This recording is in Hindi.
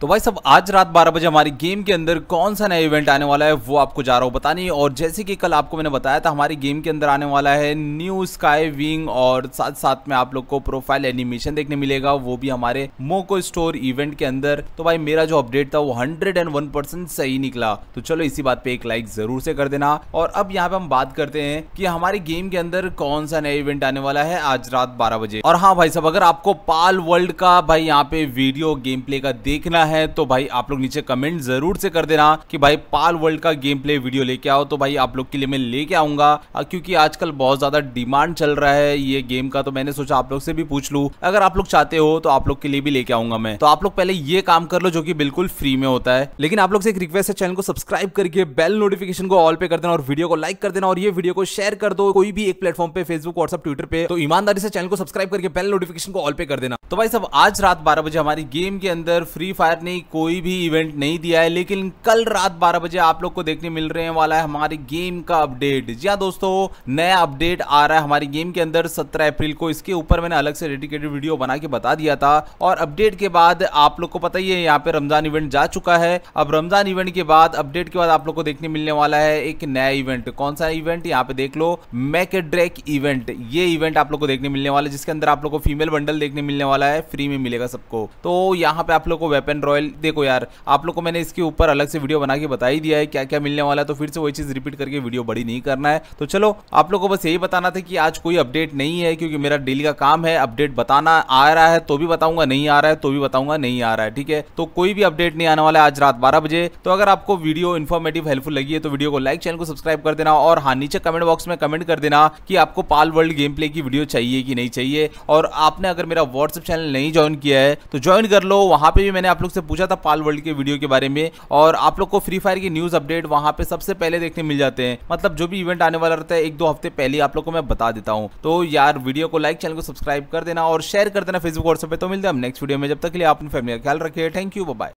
तो भाई सब आज रात 12 बजे हमारी गेम के अंदर कौन सा नया इवेंट आने वाला है वो आपको जा रहा हूँ बताने और जैसे कि कल आपको मैंने बताया था हमारी गेम के अंदर आने वाला है न्यू स्काई विंग और साथ साथ में आप लोग को प्रोफाइल एनिमेशन देखने मिलेगा वो भी हमारे मोको स्टोर इवेंट के अंदर तो भाई मेरा जो अपडेट था वो हंड्रेड सही निकला तो चलो इसी बात पे एक लाइक जरूर से कर देना और अब यहाँ पे हम बात करते हैं कि हमारी गेम के अंदर कौन सा नया इवेंट आने वाला है आज रात बारह बजे और हाँ भाई सब अगर आपको पाल वर्ल्ड का भाई यहाँ पे वीडियो गेम प्ले का देखना है तो भाई आप लोग नीचे कमेंट जरूर से कर देना कि भाई पाल वर्ल्ड का गेम प्ले वीडियो लेके आओ तो भाई आप लोग के लिए मैं लेके आऊंगा क्योंकि आजकल बहुत ज्यादा डिमांड चल रहा है ये गेम का तो मैंने सोचा आप लोग से भी पूछ लू अगर आप लोग चाहते हो तो आप लोग के लिए भी लेके आऊंगा मैं तो आप लोग पहले ये काम कर लो जो की बिल्कुल फ्री में होता है लेकिन आप लोग से एक रिक्वेस्ट है चैनल को सब्सक्राइब करके बेल नोटिफिकेशन को ऑल पे कर देना और वीडियो को लाइक कर देना और ये वीडियो को शेयर कर दो कोई भी एक प्लेटफॉर्म पे फेसबुक व्हाट्सअप ट्विटर पे तो ईमानदारी से चैनल को सब्सक्राइब करके बेल नोटिफिकेशन को ऑल पे कर देना तो भाई सब आज रात बारह बजे हमारी गेम के अंदर फ्री फायर सरकार नहीं कोई भी इवेंट नहीं दिया है लेकिन कल रात 12 बजे आप लोग को देखने मिल रहे हैं वाला है हमारी गेम का अपडेट जी हाँ दोस्तों नया अपडेट आ रहा है हमारी गेम के अंदर 17 अप्रैल को इसके ऊपर मैंने अलग से डेडिकेटेड वीडियो बना के बता दिया था और अपडेट के बाद आप लोग को पता ही है यहाँ पे रमजान इवेंट जा चुका है अब रमजान इवेंट के बाद अपडेट के बाद आप लोग को देखने मिलने वाला है एक नया इवेंट कौन सा इवेंट यहाँ पे देख लो मैकेड्रेक इवेंट ये इवेंट आप लोग को देखने मिलने वाला है जिसके अंदर आप लोग को फीमेल बंडल देखने मिलने वाला है फ्री में मिलेगा सबको तो यहाँ पे आप लोग को वेपन रॉयल देखो यार आप लोग को मैंने इसके ऊपर अलग से वीडियो बना के बता ही दिया है क्या क्या मिलने वाला है तो फिर से वही चीज़ रिपीट करके वीडियो बड़ी नहीं करना है तो चलो आप लोग को बस यही बताना था कि आज कोई अपडेट नहीं है क्योंकि मेरा डेली का काम है अपडेट बताना आ रहा है तो भी बताऊंगा नहीं आ रहा है तो भी बताऊंगा नहीं आ रहा है ठीक है तो कोई भी अपडेट नहीं आने वाला है आज रात बारह बजे तो अगर आपको वीडियो इन्फॉर्मेटिव हेल्पफुल लगी है तो वीडियो को लाइक चैनल को सब्सक्राइब कर देना और हाँ नीचे कमेंट बॉक्स में कमेंट कर देना कि आपको पाल वर्ल्ड गेम प्ले की वीडियो चाहिए कि नहीं चाहिए और आपने अगर मेरा व्हाट्सएप चैनल नहीं ज्वाइन किया है तो ज्वाइन कर लो वहां पर भी मैंने आप लोग से पूछा था पाल वर्ल्ड के वीडियो के बारे में और आप लोग को फ्री फायर की न्यूज अपडेट वहां पे सबसे पहले देखने मिल जाते हैं मतलब जो भी इवेंट आने वाला रहता है एक दो हफ्ते पहले आप लोग को मैं बता देता हूँ तो यार वीडियो को लाइक चैनल को सब्सक्राइब कर देना और शेयर कर देना फेसबुक व्हाट्सएप पे तो मिलते हैं हम नेक्स्ट वीडियो में जब तक के लिए अपनी फैमिली का ख्याल रखिए थैंक यू बाय